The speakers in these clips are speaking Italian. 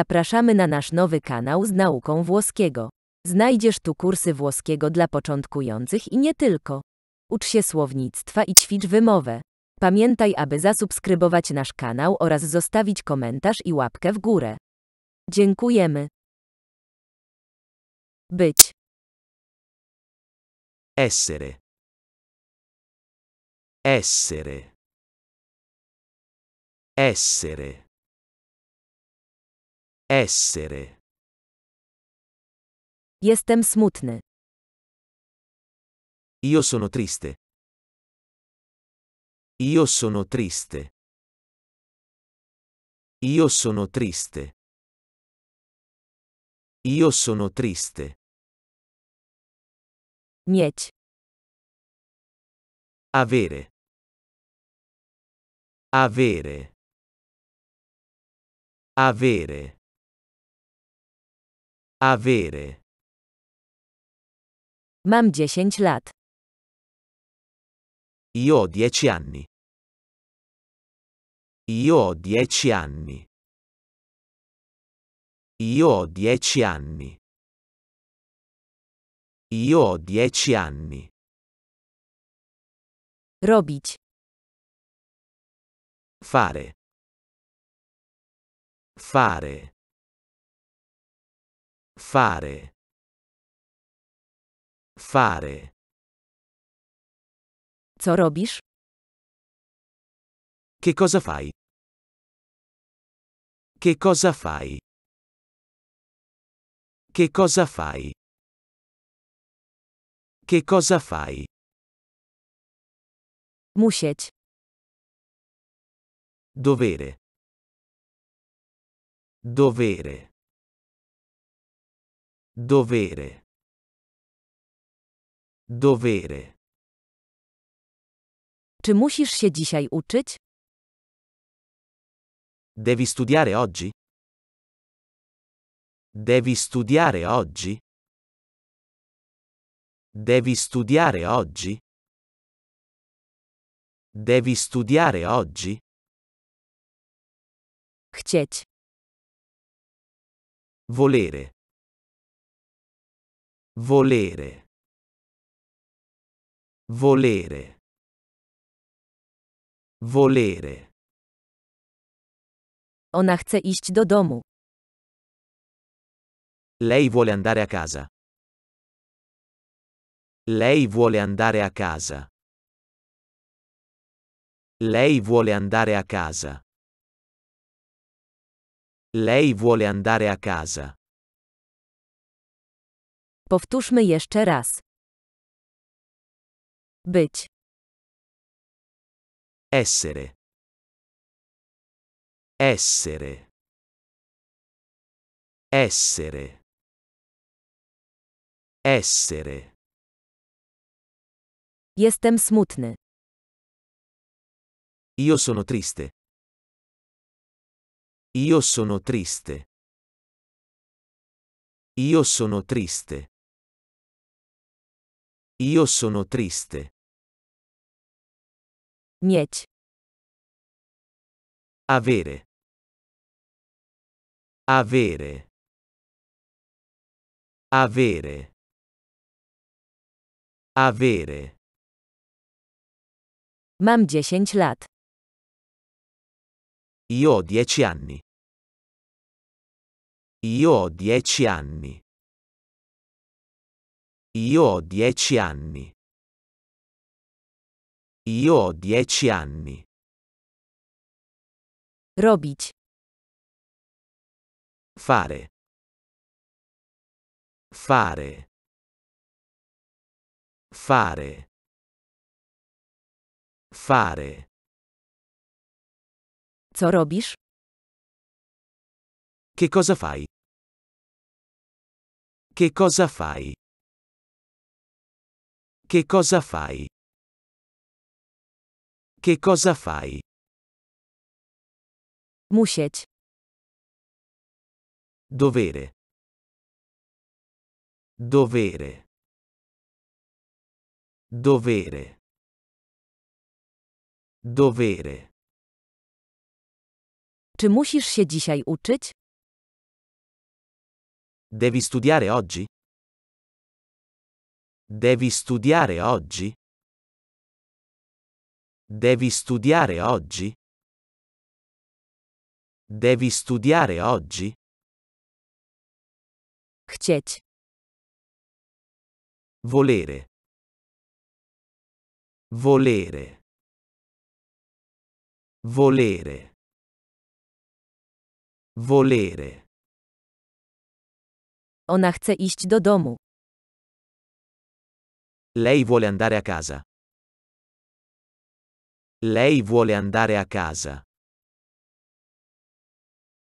Zapraszamy na nasz nowy kanał z nauką włoskiego. Znajdziesz tu kursy włoskiego dla początkujących i nie tylko. Ucz się słownictwa i ćwicz wymowę. Pamiętaj, aby zasubskrybować nasz kanał oraz zostawić komentarz i łapkę w górę. Dziękujemy. Być. Essere. Essere. Essere. Essere. Jestem smutny. Io sono triste. Io sono triste. Io sono triste. Io sono triste. Mieć. Avere. Avere. Avere. Avere. Mam 10 lat. Io ho 10 anni. Io ho 10 anni. Io ho 10 anni. Io ho 10 anni. Robić. Fare. Fare. Fare. Fare. Co robisz? Che cosa fai? Che cosa fai? Che cosa fai? Che cosa fai? Musieć. Dovere. Dovere. Dovere. Dovere. Czy musisz się dzisiaj uczyć? Devi studiare oggi? Devi studiare oggi? Devi studiare oggi? Devi studiare oggi? Chcieć. Volere. Volere. Volere. Volere. Ona chce iść do domu. Lei vuole andare a casa. Lei vuole andare a casa. Lei vuole andare a casa. Lei vuole andare a casa. Powtórzmy jeszcze raz. Być. Essere. Essere. Essere. Essere. Jestem smutny. Io sono triste. Io sono triste. Io sono triste. Io sono triste. Mieć. Avere. Avere. Avere. Avere. Mam 10 lat. Io ho dieci anni. Io ho dieci anni. Io ho dieci anni. Io ho dieci anni. Robić. Fare. Fare. Fare. Fare. Co robisz? Che cosa fai? Che cosa fai? Che cosa fai? Che cosa fai? Musieć. Dovere. Dovere. Dovere. Dovere. Czy musisz się dzisiaj uczyć? Devi studiare oggi? Devi studiare oggi? Devi studiare oggi? Devi studiare oggi? Chcieć. Volere. Volere. Volere. Volere. Ona chce iść do domu. Lei vuole andare a casa. Lei vuole andare a casa.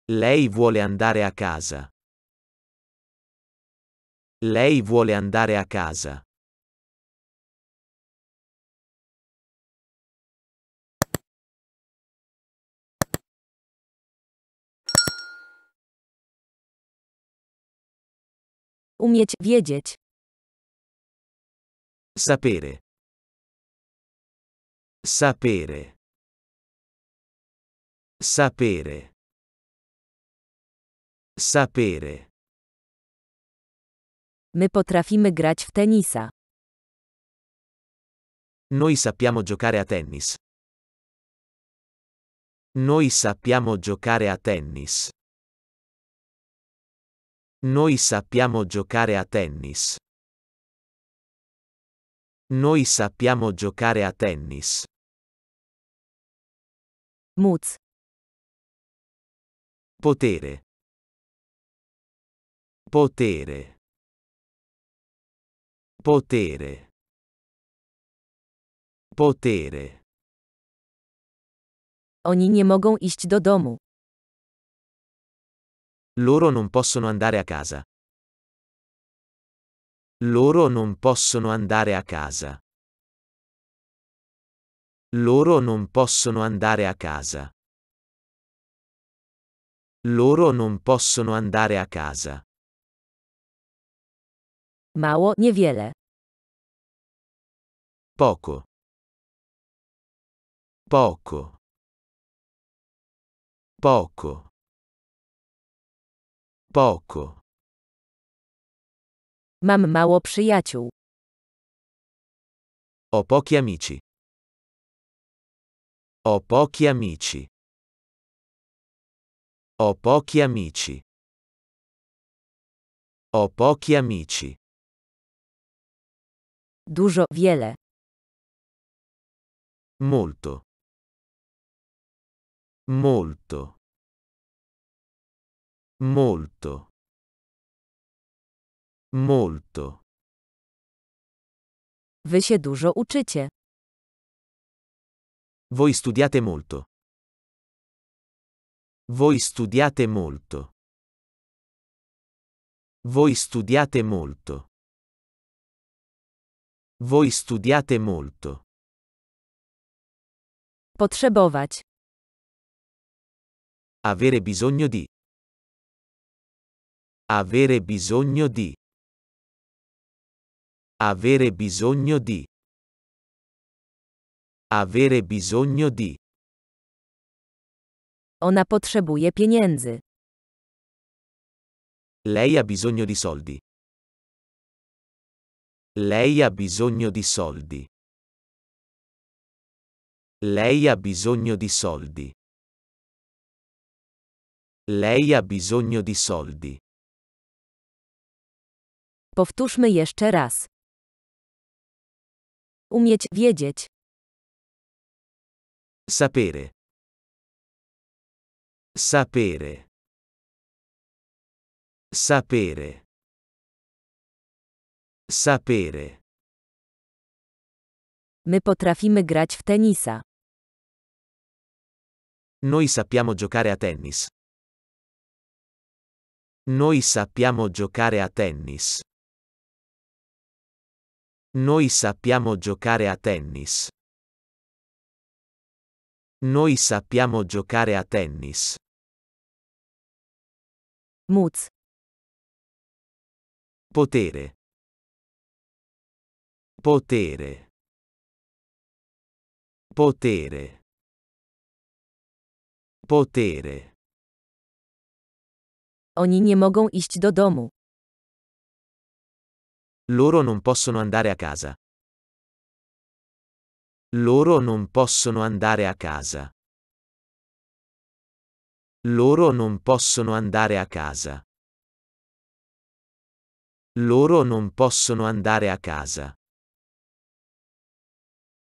Lei vuole andare a casa. Lei vuole andare a casa. Umieć wiedzieć. Sapere. Sapere. Sapere. Sapere. My potrafimy grać w tenisa. Noi sappiamo giocare a tennis. Noi sappiamo giocare a tennis. Noi sappiamo giocare a tennis. Noi sappiamo giocare a tennis. Moc. Potere. Potere. Potere. Potere. Oni nie mogą iść do domu. Loro non possono andare a casa. Loro non possono andare a casa. Loro non possono andare a casa. Loro non possono andare a casa. Mało, niewiele. Poco. Poco. Poco. Poco. Mam mało przyjaciół. O pochi amici. O pochi amici. O pochi amici. O pochi amici. Dużo, wiele. Molto. Molto. Molto. Molto. Wy się dużo uczycie. Voi studiate molto. Voi studiate molto. Voi studiate molto. Voi studiate molto. Potrzebować. Avere bisogno di. Avere bisogno di. Avere bisogno di. Avere bisogno di. Ona potrzebuje pieniędzy. Lei ha bisogno di soldi. Lei ha bisogno di soldi. Lei ha bisogno di soldi. Lei ha bisogno di soldi. Powtórzmy jeszcze raz. Umieć, wiedzieć. Sapere. Sapere. Sapere. Sapere. My potrafimy grać w tenisa. Noi sappiamo giocare a tennis. Noi sappiamo giocare a tennis. Noi sappiamo giocare a tennis. Noi sappiamo giocare a tennis. Moc. Potere. Potere. Potere. Potere. Oni nie mogą iść do domu. Loro non possono andare a casa. Loro non possono andare a casa. Loro non possono andare a casa. Loro non possono andare a casa.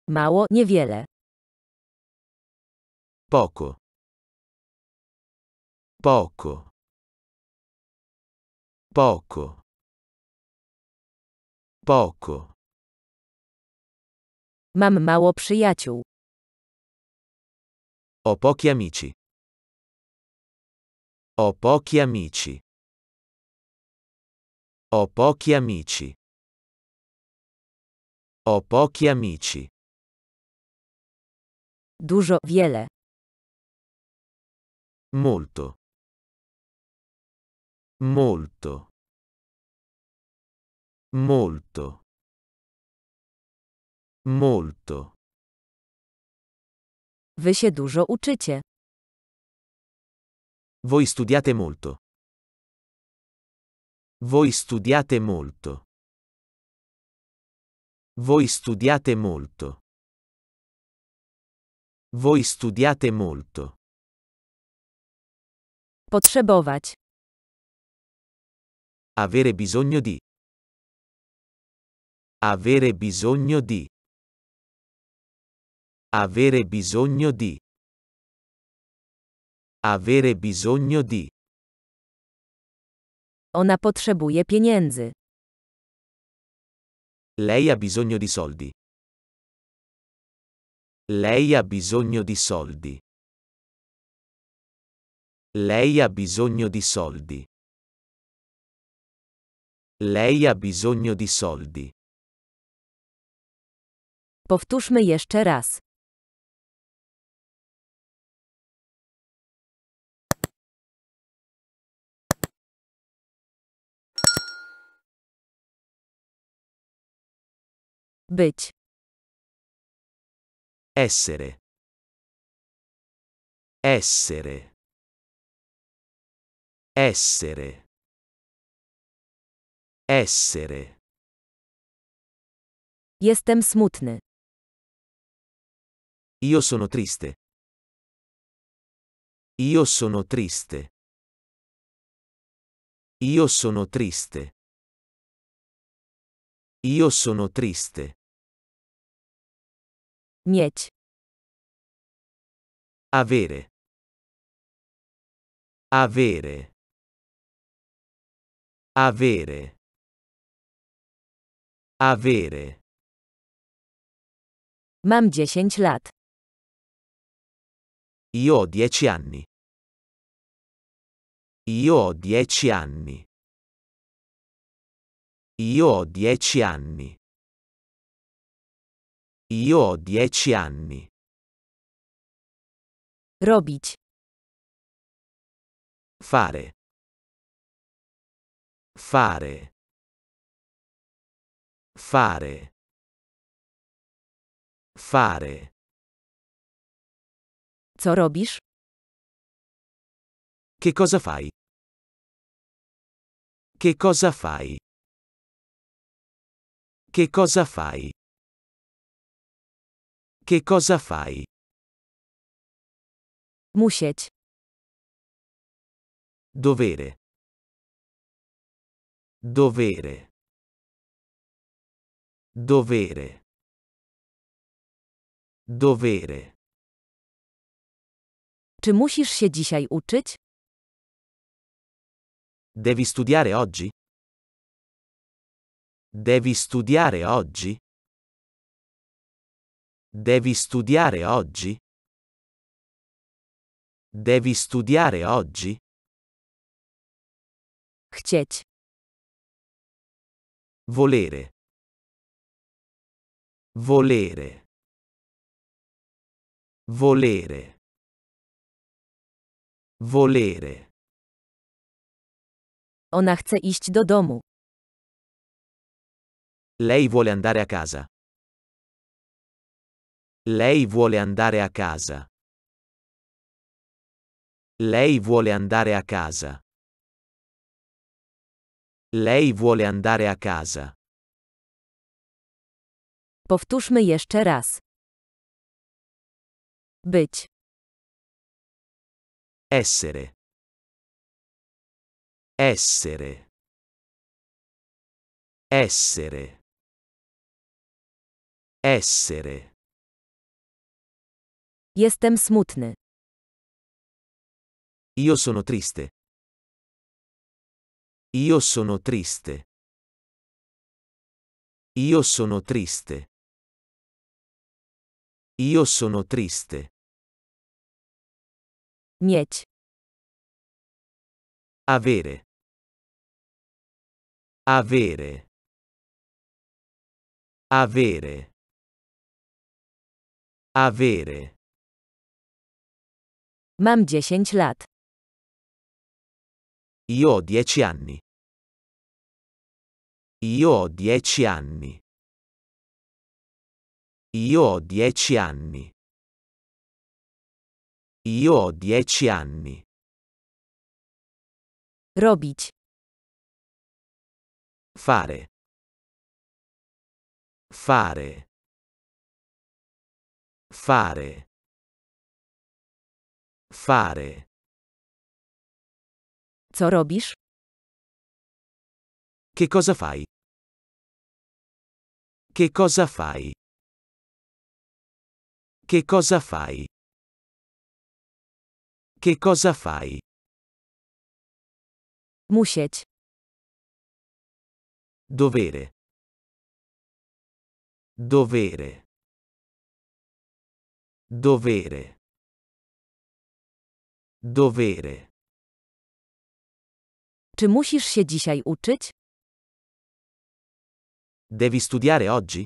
Mało, niewiele. Poco. Poco. Poco. Poco. Mam mało przyjaciół. Ho pochi amici. Ho pochi amici. Ho pochi amici. Ho pochi amici. Dużo, wiele. Molto. Molto. Molto. Molto. Wy się dużo uczycie. Voi studiate molto. Voi studiate molto. Voi studiate molto. Voi studiate molto. Potrzebować. Avere bisogno di. Avere bisogno di. Avere bisogno di. Avere bisogno di. Ona potrzebuje pieniędzy. Lei ha bisogno di soldi. Lei ha bisogno di soldi. Lei ha bisogno di soldi. Lei ha bisogno di soldi. Powtórzmy jeszcze raz. Być. Essere. Essere. Essere. Essere. Jestem smutny. Io sono triste. Io sono triste. Io sono triste. Io sono triste. Mieć. Avere. Avere. Avere. Avere. Mam 10 lat. Io ho dieci anni. Io ho dieci anni. Io ho dieci anni. Io ho dieci anni. Robić. Fare. Fare. Fare. Fare. Co robisz? Che cosa fai? Che cosa fai? Che cosa fai? Che cosa fai? Musieć. Dovere. Dovere. Dovere. Dovere. Czy musisz się dzisiaj uczyć? Devi studiare oggi? Devi studiare oggi? Devi studiare oggi? Devi studiare oggi? Chcieć. Volere. Volere. Volere. Volere. Ona chce iść do domu. Lei vuole andare a casa. Lei vuole andare a casa. Lei vuole andare a casa. Lei vuole andare a casa. Powtórzmy jeszcze raz. Być. Essere. Essere. Essere. Essere. Jestem smutny. Io sono triste. Io sono triste. Io sono triste. Io sono triste. Mieć. Avere. Avere. Avere. Avere. Mam 10 lat. Io ho 10 anni. Io ho 10 anni. Io ho 10 anni. Io ho dieci anni. Robić. Fare. Fare. Fare. Fare. Co robisz? Che cosa fai? Che cosa fai? Che cosa fai? Che cosa fai? Musieć. Dovere. Dovere. Dovere. Dovere. Czy musisz się dzisiaj uczyć? Devi studiare oggi?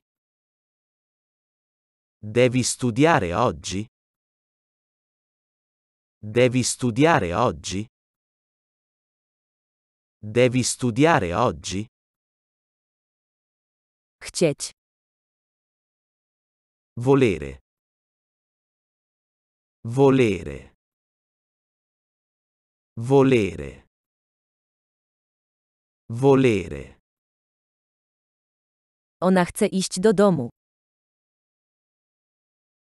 Devi studiare oggi? Devi studiare oggi? Devi studiare oggi? Chcieć. Volere. Volere. Volere. Volere. Ona chce iść do domu.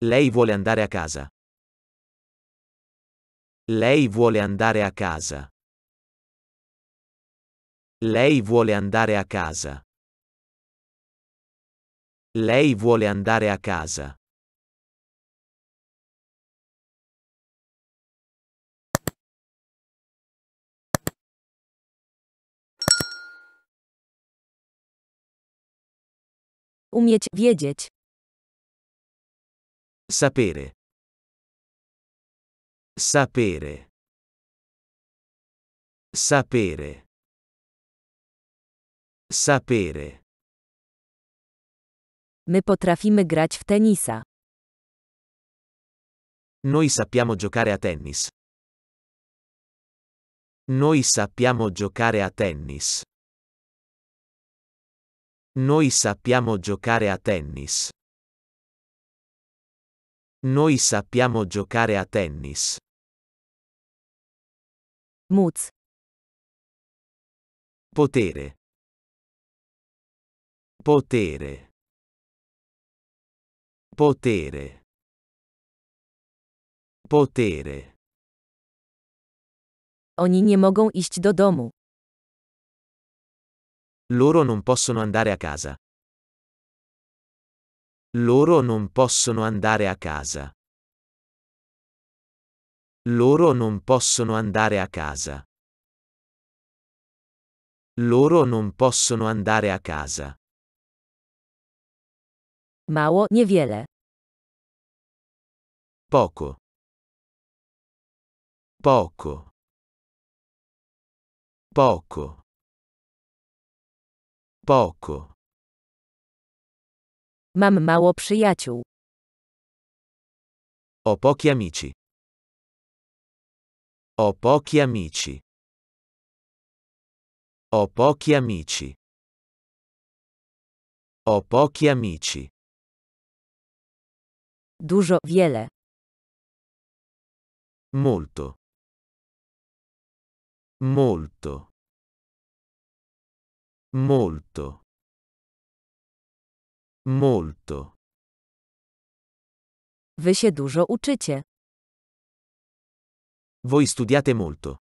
Lei vuole andare a casa. Lei vuole andare a casa. Lei vuole andare a casa. Lei vuole andare a casa. Umieć, wiedzieć. Sapere. Sapere. Sapere. Sapere. My potrafimy grać w tenisa. Noi sappiamo giocare a tennis. Noi sappiamo giocare a tennis. Noi sappiamo giocare a tennis. Noi sappiamo giocare a tennis. Muz. Potere. Potere. Potere. Potere. Oni nie mogą iść do domu. Loro non possono andare a casa. Loro non possono andare a casa. Loro non possono andare a casa. Loro non possono andare a casa. Mało, niewiele. Poco. Poco. Poco. Poco. Mam mało przyjaciół. Ho pochi amici. O pochi amici. Ho pochi amici. Ho pochi amici. Dużo, wiele. Molto. Molto. Molto. Molto. Wy się dużo uczycie. Voi studiate molto.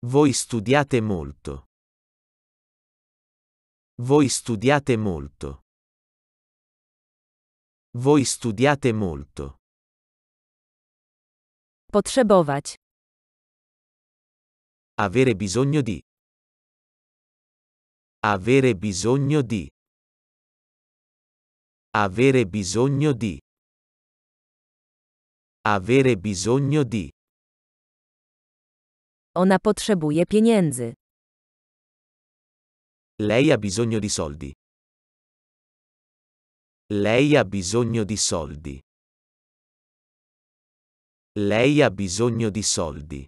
Voi studiate molto. Voi studiate molto. Voi studiate molto. Potrzebować. Avere bisogno di. Avere bisogno di. Avere bisogno di. Avere bisogno di. Ona potrzebuje pieniędzy. Lei ha bisogno di soldi. Lei ha bisogno di soldi. Lei ha bisogno di soldi.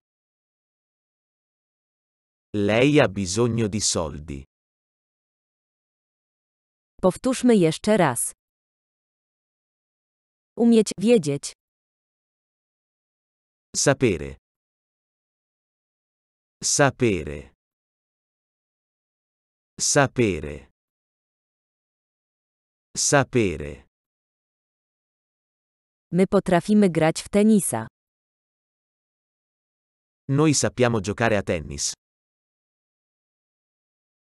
Lei ha bisogno di soldi. Powtórzmy jeszcze raz. Umieć wiedzieć. Sapere. Sapere. Sapere. Sapere. My potrafimy grać w tenisa. Noi sappiamo giocare a tennis.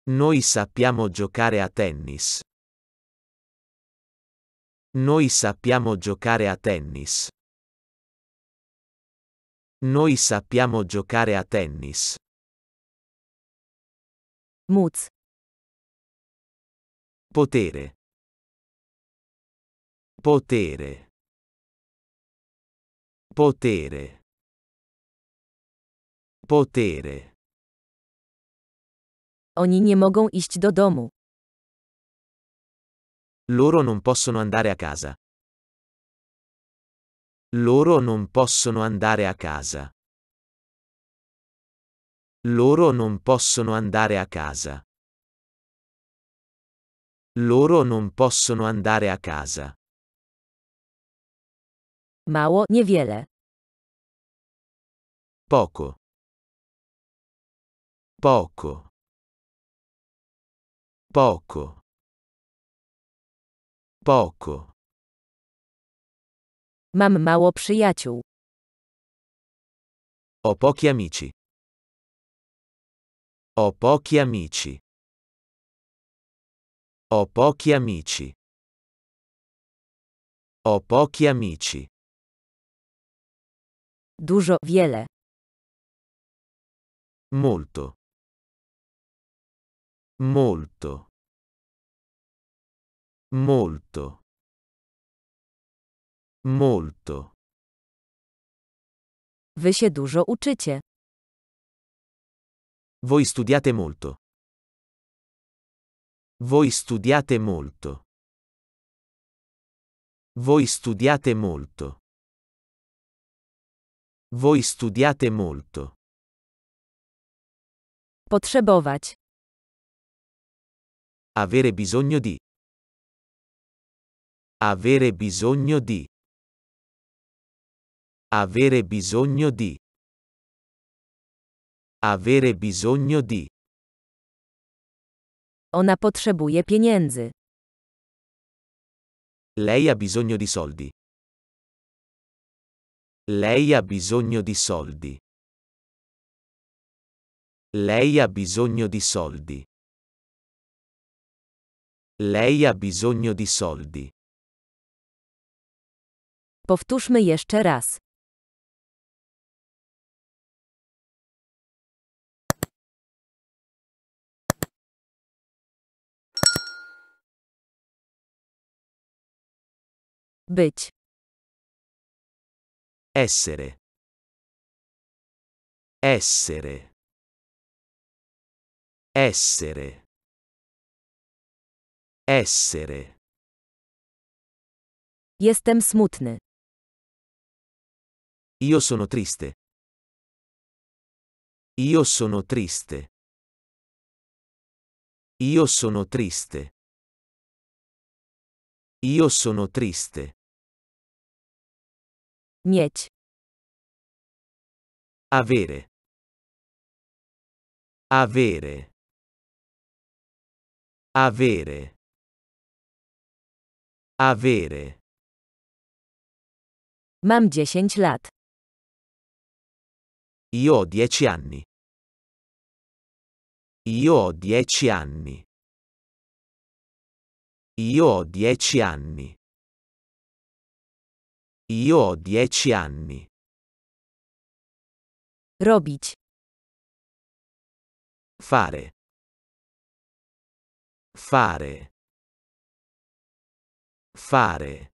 Noi sappiamo giocare a tennis. Noi sappiamo giocare a tennis. Noi sappiamo giocare a tennis. Moc. Potere. Potere. Potere. Potere. Oni nie mogą iść do domu. Loro non possono andare a casa. Loro non possono andare a casa. Loro non possono andare a casa. Loro non possono andare a casa. Mało, niewiele. Poco. Poco. Poco. Poco. Mam mało przyjaciół. Ho pochi amici. Ho pochi amici. Ho pochi amici. Ho pochi amici. Dużo, wiele. Molto. Molto. Molto. Molto. Wy się dużo uczycie. Voi studiate molto. Voi studiate molto. Voi studiate molto. Voi studiate molto. Potrzebować. Avere bisogno di. Avere bisogno di. Avere bisogno di. Avere bisogno di. Ona potrzebuje pieniędzy. Lei ha bisogno di soldi. Lei ha bisogno di soldi. Lei ha bisogno di soldi. Lei ha bisogno di soldi. Powtórzmy jeszcze raz. Być. Essere. Essere. Essere. Essere. Jestem smutny. Io sono triste. Io sono triste. Io sono triste. Io sono triste. Mieć. Avere. Avere. Avere. Avere. Mam 10 lat. Io ho 10 anni. Io ho 10 anni. Io ho 10 anni. Io ho dieci anni. Robić. Fare. Fare. Fare.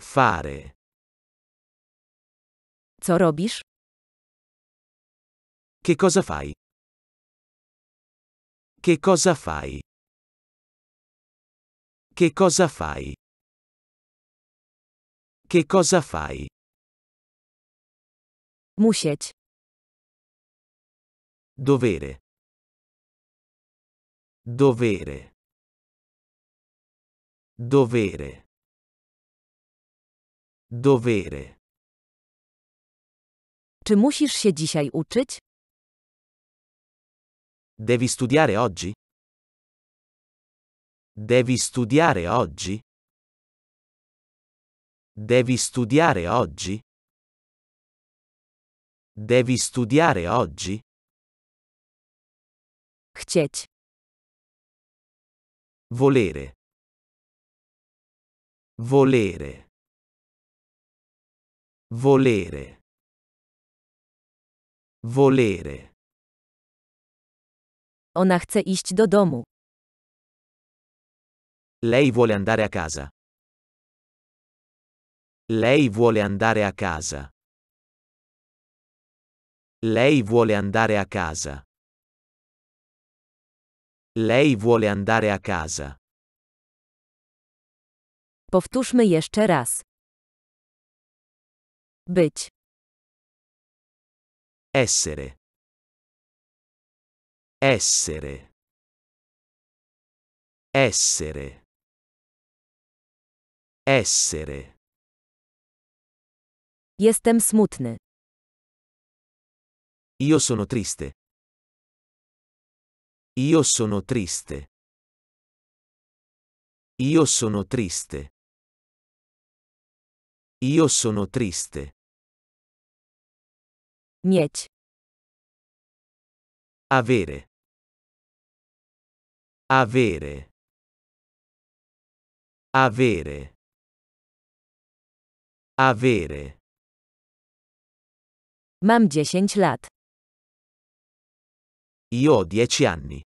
Fare. Co robisz? Che cosa fai? Che cosa fai? Che cosa fai? Che cosa fai? Musieć. Dovere. Dovere. Dovere. Dovere. Czy musisz się dzisiaj uczyć? Devi studiare oggi? Devi studiare oggi? Devi studiare oggi? Devi studiare oggi? Chcieć. Volere. Volere. Volere. Volere. Ona chce iść do domu. Lei vuole andare a casa. Lei vuole andare a casa. Lei vuole andare a casa. Lei vuole andare a casa. Powtórzmy jeszcze raz. Być. Essere. Essere. Essere. Essere. Jestem smutny. Io sono triste. Io sono triste. Io sono triste. Io sono triste. Mieć. Avere. Avere. Avere. Avere. Mam 10 lat. Io ho 10 anni.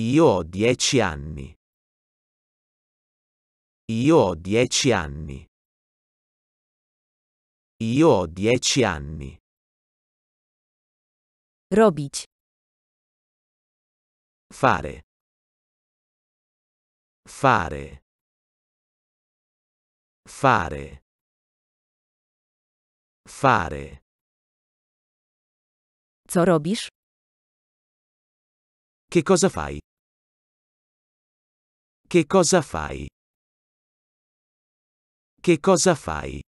Io ho 10 anni. Io ho 10 anni. Io ho 10 anni. Robić. Fare. Fare. Fare. Fare. Co robisz? Che cosa fai? Che cosa fai? Che cosa fai?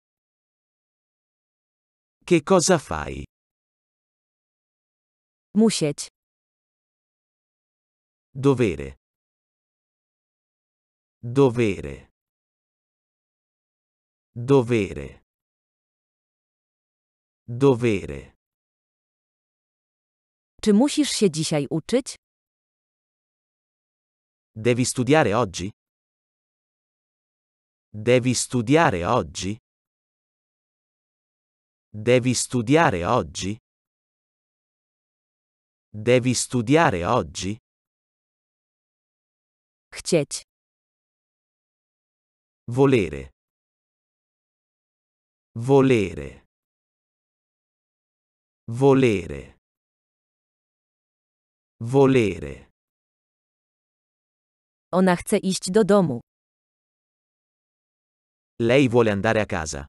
Che cosa fai? Musieć. Dovere. Dovere. Dovere. Dovere. Czy musisz się dzisiaj uczyć? Devi studiare oggi? Devi studiare oggi? Devi studiare oggi? Devi studiare oggi? Chcieć. Volere. Volere. Volere. Volere. Ona chce iść do domu. Lei vuole andare a casa.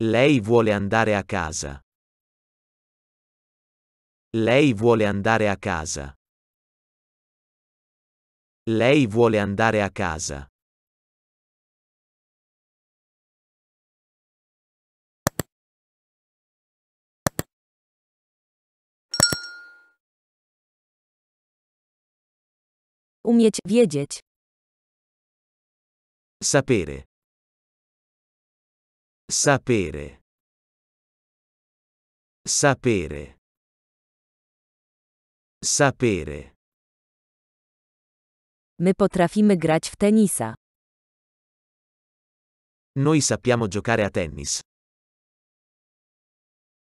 Lei vuole andare a casa. Lei vuole andare a casa. Lei vuole andare a casa. umieć, wiedzieć. Sapere. Sapere. Sapere. Sapere. My potrafimy grać w tenisa. Noi sappiamo giocare a tennis.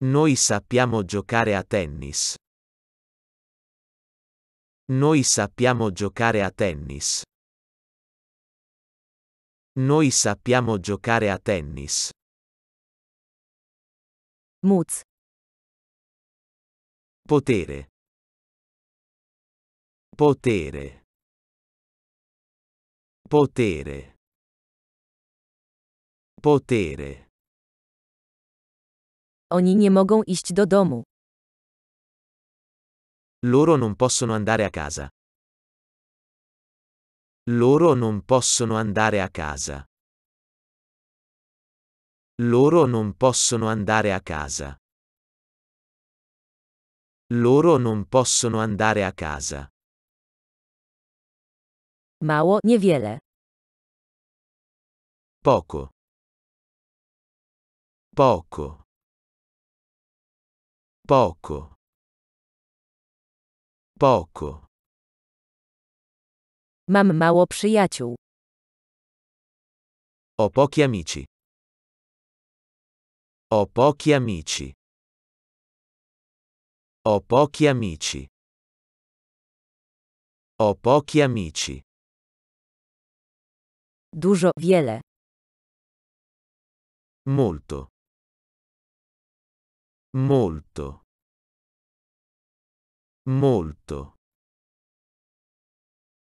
Noi sappiamo giocare a tennis. Noi sappiamo giocare a tennis. Noi sappiamo giocare a tennis. Moc. Potere. Potere. Potere. Potere. Oni nie mogą iść do domu. Loro non possono andare a casa. Loro non possono andare a casa. Loro non possono andare a casa. Loro non possono andare a casa. Mało, niewiele. Poco. Poco. Poco. poco. Mam mało przyjaciół. Ho pochi amici. Ho pochi amici. Ho pochi amici. Ho pochi amici. Dużo, wiele. Molto. Molto. Molto.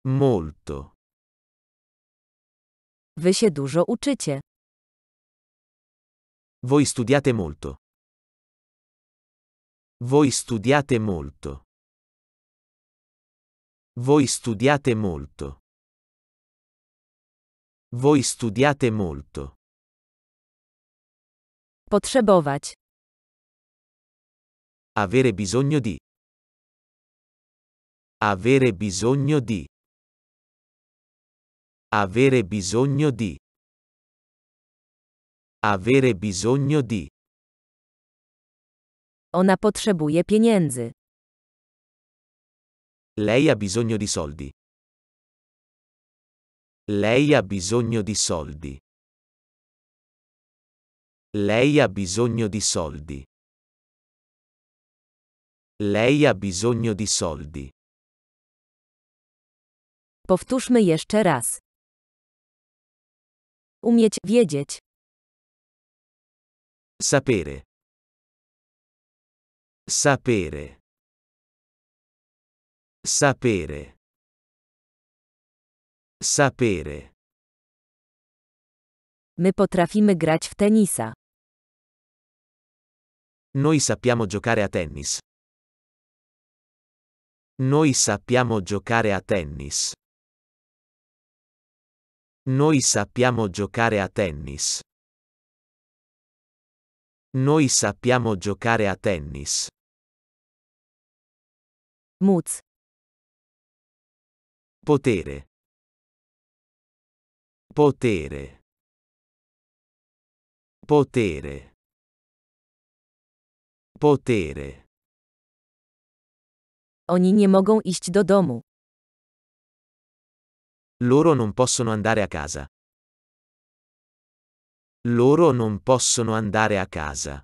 Molto. Wy się dużo uczycie. Voi studiate molto. Voi studiate molto. Voi studiate molto. Voi studiate molto. Potrzebować. Avere bisogno di. Avere bisogno di. Avere bisogno di. Avere bisogno di. Ona potrzebuje pieniędzy. Lei ha bisogno di soldi. Lei ha bisogno di soldi. Lei ha bisogno di soldi. Lei ha bisogno di soldi. Powtórzmy jeszcze raz. Umieć, wiedzieć. Sapere. Sapere. Sapere. Sapere. My potrafimy grać w tenisa. Noi sappiamo giocare a tennis. Noi sappiamo giocare a tennis. Noi sappiamo giocare a tennis. Noi sappiamo giocare a tennis. Moc. Potere. Potere. Potere. Potere. Oni nie mogą iść do domu. Loro non possono andare a casa. Loro non possono andare a casa.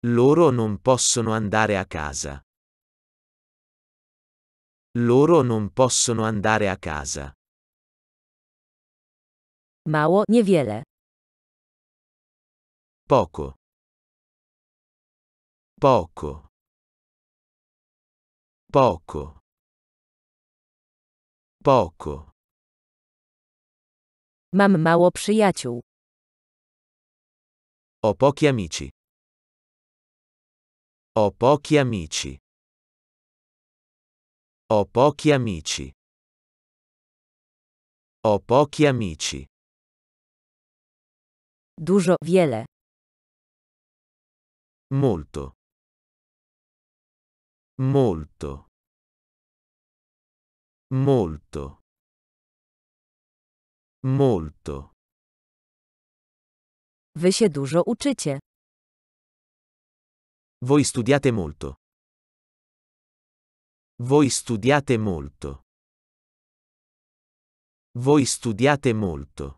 Loro non possono andare a casa. Loro non possono andare a casa. Mało, niewiele. Poco. Poco. Poco. Poco. Mam mało przyjaciół. Ho pochi amici. Ho pochi amici. Ho pochi amici. Ho pochi amici. Dużo, wiele. Molto. Molto. Molto. Molto. Wy się dużo uczycie. Voi studiate molto. Voi studiate molto. Voi studiate molto.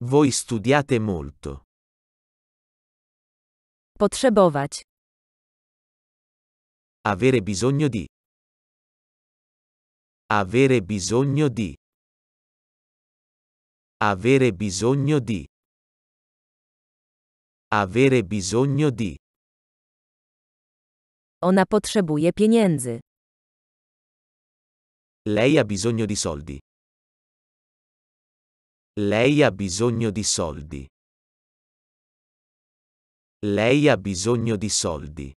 Voi studiate molto. Potrzebować. Avere bisogno di. Avere bisogno di. Avere bisogno di. Avere bisogno di. Ona potrzebuje pieniędzy. Lei ha bisogno di soldi. Lei ha bisogno di soldi. Lei ha bisogno di soldi.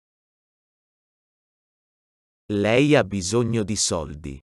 Lei ha bisogno di soldi.